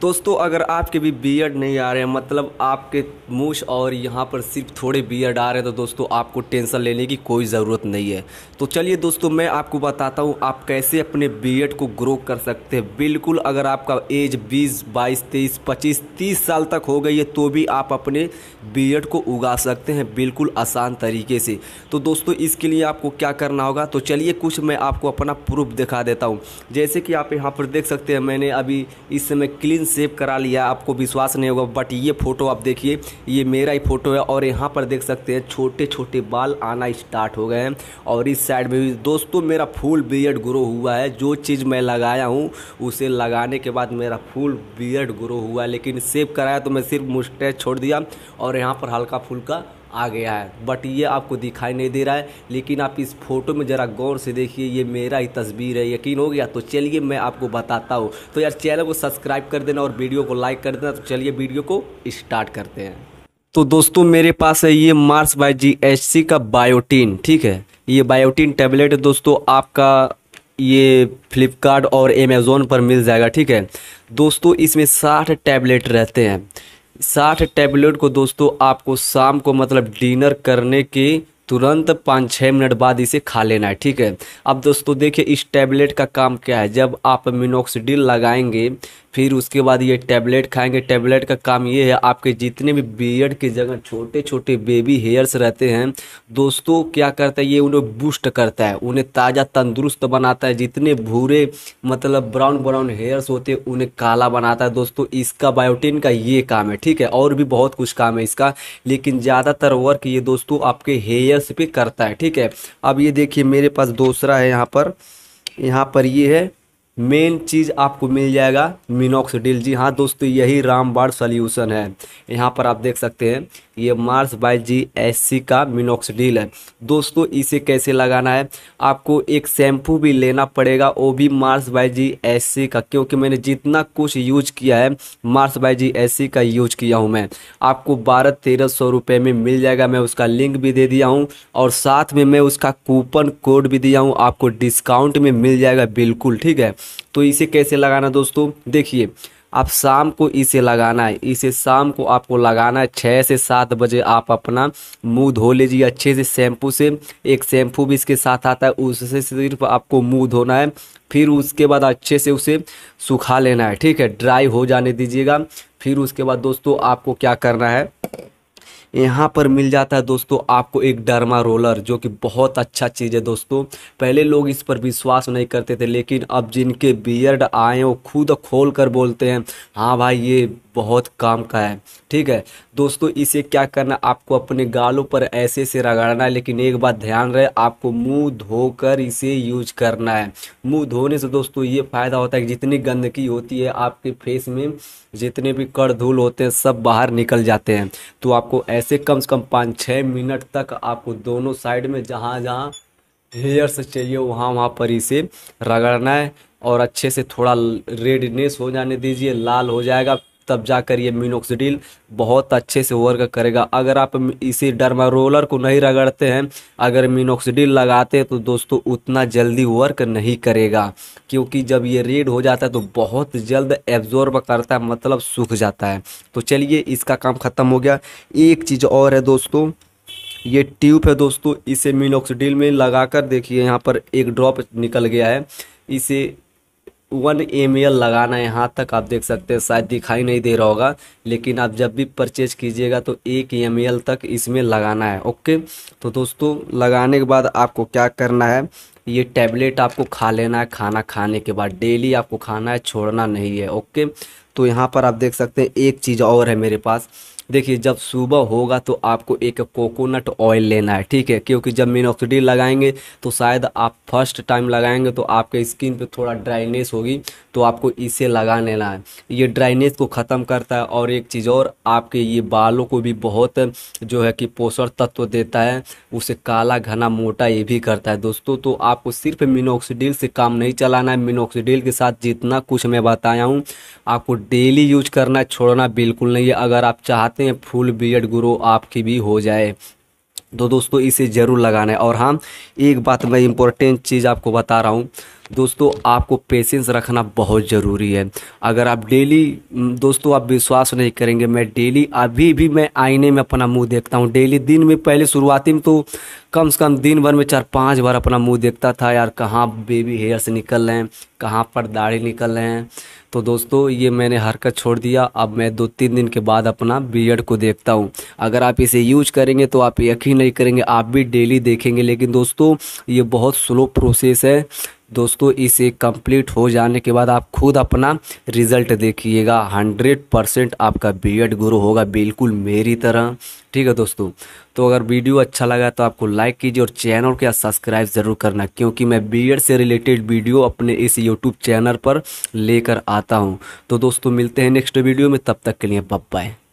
दोस्तों अगर आपके भी बियर्ड नहीं आ रहे हैं मतलब आपके मूछ और यहाँ पर सिर्फ थोड़े बियर्ड आ रहे हैं तो दोस्तों आपको टेंशन लेने की कोई ज़रूरत नहीं है तो चलिए दोस्तों मैं आपको बताता हूँ आप कैसे अपने बियर्ड को ग्रो कर सकते हैं बिल्कुल अगर आपका एज 20, 22, 23, 25, 30 साल तक हो गई है तो भी आप अपने बियर्ड को उगा सकते हैं बिल्कुल आसान तरीके से तो दोस्तों इसके लिए आपको क्या करना होगा तो चलिए कुछ मैं आपको अपना प्रूफ दिखा देता हूँ जैसे कि आप यहाँ पर देख सकते हैं मैंने अभी इस समय क्लीन सेव करा लिया आपको विश्वास नहीं होगा बट ये फ़ोटो आप देखिए ये मेरा ही फ़ोटो है और यहाँ पर देख सकते हैं छोटे छोटे बाल आना स्टार्ट हो गए हैं और इस साइड में भी दोस्तों मेरा फुल बियर्ड ग्रो हुआ है जो चीज़ मैं लगाया हूँ उसे लगाने के बाद मेरा फुल बियर्ड ग्रो हुआ है लेकिन सेव कराया तो मैं सिर्फ मुस्टैच छोड़ दिया और यहाँ पर हल्का फुल्का आ गया है बट ये आपको दिखाई नहीं दे रहा है लेकिन आप इस फोटो में ज़रा गौर से देखिए ये मेरा ही तस्वीर है यकीन हो गया तो चलिए मैं आपको बताता हूँ तो यार चैनल को सब्सक्राइब कर देना और वीडियो को लाइक कर देना तो चलिए वीडियो को स्टार्ट करते हैं तो दोस्तों मेरे पास है ये Mars by G H C का बायोटीन ठीक है ये बायोटीन टैबलेट दोस्तों आपका ये फ्लिपकार्ट और अमेज़ोन पर मिल जाएगा ठीक है दोस्तों इसमें साठ टैबलेट रहते हैं साठ टैबलेट को दोस्तों आपको शाम को मतलब डिनर करने के तुरंत पाँच छः मिनट बाद इसे खा लेना है ठीक है अब दोस्तों देखिए इस टैबलेट का काम क्या है जब आप मिनोक्सीडिल लगाएंगे फिर उसके बाद ये टैबलेट खाएंगे टैबलेट का काम ये है आपके जितने भी बियर्ड की जगह छोटे छोटे बेबी हेयर्स रहते हैं दोस्तों क्या करता है ये उन्हें बूस्ट करता है उन्हें ताज़ा तंदुरुस्त बनाता है जितने भूरे मतलब ब्राउन ब्राउन हेयर्स होते हैं उन्हें काला बनाता है दोस्तों इसका बायोटिन का ये काम है ठीक है और भी बहुत कुछ काम है इसका लेकिन ज़्यादातर वर्क ये दोस्तों आपके हेयर्स पर करता है ठीक है अब ये देखिए मेरे पास दूसरा है यहाँ पर यहाँ पर ये है मेन चीज़ आपको मिल जाएगा डील जी हाँ दोस्तों यही रामबाण सॉल्यूशन है यहाँ पर आप देख सकते हैं ये Mars by G S C का डील है दोस्तों इसे कैसे लगाना है आपको एक शैम्पू भी लेना पड़ेगा वो भी Mars by G S C का क्योंकि मैंने जितना कुछ यूज किया है Mars by G S C का यूज किया हूँ मैं आपको बारह तेरह सौ रुपये में मिल जाएगा मैं उसका लिंक भी दे दिया हूँ और साथ में मैं उसका कूपन कोड भी दिया हूँ आपको डिस्काउंट में मिल जाएगा बिल्कुल ठीक है तो इसे कैसे लगाना दोस्तों देखिए आप शाम को इसे लगाना है इसे शाम को आपको लगाना है छः से सात बजे आप अपना मुंह धो लीजिए अच्छे से शैम्पू से एक शैम्पू भी इसके साथ आता है उससे सिर्फ आपको मुंह धोना है फिर उसके बाद अच्छे से उसे सुखा लेना है ठीक है ड्राई हो जाने दीजिएगा फिर उसके बाद दोस्तों आपको क्या करना है यहाँ पर मिल जाता है दोस्तों आपको एक डर्मा रोलर जो कि बहुत अच्छा चीज़ है दोस्तों पहले लोग इस पर विश्वास नहीं करते थे लेकिन अब जिनके बियर्ड आए वो खुद खोल कर बोलते हैं हाँ भाई ये बहुत काम का है ठीक है दोस्तों इसे क्या करना आपको अपने गालों पर ऐसे से रगड़ना है लेकिन एक बात ध्यान रहे आपको मुंह धोकर इसे यूज करना है मुंह धोने से दोस्तों ये फ़ायदा होता है कि जितनी गंदगी होती है आपके फेस में जितने भी कर धूल होते हैं सब बाहर निकल जाते हैं तो आपको ऐसे कम से कम पाँच छः मिनट तक आपको दोनों साइड में जहाँ जहाँ हेयर्स चाहिए वहाँ वहाँ पर इसे रगड़ना है और अच्छे से थोड़ा रेडनेस हो जाने दीजिए लाल हो जाएगा तब जाकर ये मिनोक्सिडिल बहुत अच्छे से वर्क करेगा अगर आप इसी रोलर को नहीं रगड़ते हैं अगर मिनोक्सिडिल लगाते हैं तो दोस्तों उतना जल्दी वर्क नहीं करेगा क्योंकि जब ये रेड हो जाता है तो बहुत जल्द एब्जॉर्ब करता है मतलब सूख जाता है तो चलिए इसका काम ख़त्म हो गया एक चीज़ और है दोस्तों ये ट्यूब है दोस्तों इसे मिनोक्सिडिल में लगा देखिए यहाँ पर एक ड्रॉप निकल गया है इसे वन एम लगाना है यहाँ तक आप देख सकते हैं शायद दिखाई नहीं दे रहा होगा लेकिन आप जब भी परचेज कीजिएगा तो एक एम तक इसमें लगाना है ओके तो दोस्तों लगाने के बाद आपको क्या करना है ये टैबलेट आपको खा लेना है खाना खाने के बाद डेली आपको खाना है छोड़ना नहीं है ओके तो यहाँ पर आप देख सकते हैं एक चीज़ और है मेरे पास देखिए जब सुबह होगा तो आपको एक कोकोनट ऑयल लेना है ठीक है क्योंकि जब मिनोक्सीडिल लगाएंगे तो शायद आप फर्स्ट टाइम लगाएंगे तो आपके स्किन पे थोड़ा ड्राइनेस होगी तो आपको इसे लगा लेना है ये ड्राइनेस को ख़त्म करता है और एक चीज़ और आपके ये बालों को भी बहुत जो है कि पोषण तत्व देता है उसे काला घना मोटा ये भी करता है दोस्तों तो आपको सिर्फ मिनोक्सीडिल से काम नहीं चलाना है मिनोक्सीडिल के साथ जितना कुछ मैं बताया हूँ आपको डेली यूज करना छोड़ना बिल्कुल नहीं है अगर आप चाहते चाहते हैं फुल बियड ग्रो आपकी भी हो जाए तो दोस्तों इसे ज़रूर लगाना है और हाँ एक बात मैं इम्पोर्टेंट चीज़ आपको बता रहा हूँ दोस्तों आपको पेशेंस रखना बहुत ज़रूरी है अगर आप डेली दोस्तों आप विश्वास नहीं करेंगे मैं डेली अभी भी मैं आईने में अपना मुंह देखता हूँ डेली दिन में पहले शुरुआती में तो कम से कम दिन भर में चार पांच बार अपना मुंह देखता था यार कहाँ बेबी हेयर्स निकल रहे हैं कहाँ पर दाढ़ी निकल रहे हैं तो दोस्तों ये मैंने हरकत छोड़ दिया अब मैं दो तीन दिन के बाद अपना बियर्ड को देखता हूँ अगर आप इसे यूज करेंगे तो आप यकीन नहीं करेंगे आप भी डेली देखेंगे लेकिन दोस्तों ये बहुत स्लो प्रोसेस है दोस्तों इसे कंप्लीट हो जाने के बाद आप खुद अपना रिज़ल्ट देखिएगा हंड्रेड परसेंट आपका बी एड गुरु होगा बिल्कुल मेरी तरह ठीक है दोस्तों तो अगर वीडियो अच्छा लगा तो आपको लाइक कीजिए और चैनल को सब्सक्राइब ज़रूर करना क्योंकि मैं बी एड से रिलेटेड वीडियो अपने इस यूट्यूब चैनल पर लेकर आता हूँ तो दोस्तों मिलते हैं नेक्स्ट वीडियो में तब तक के लिए बाय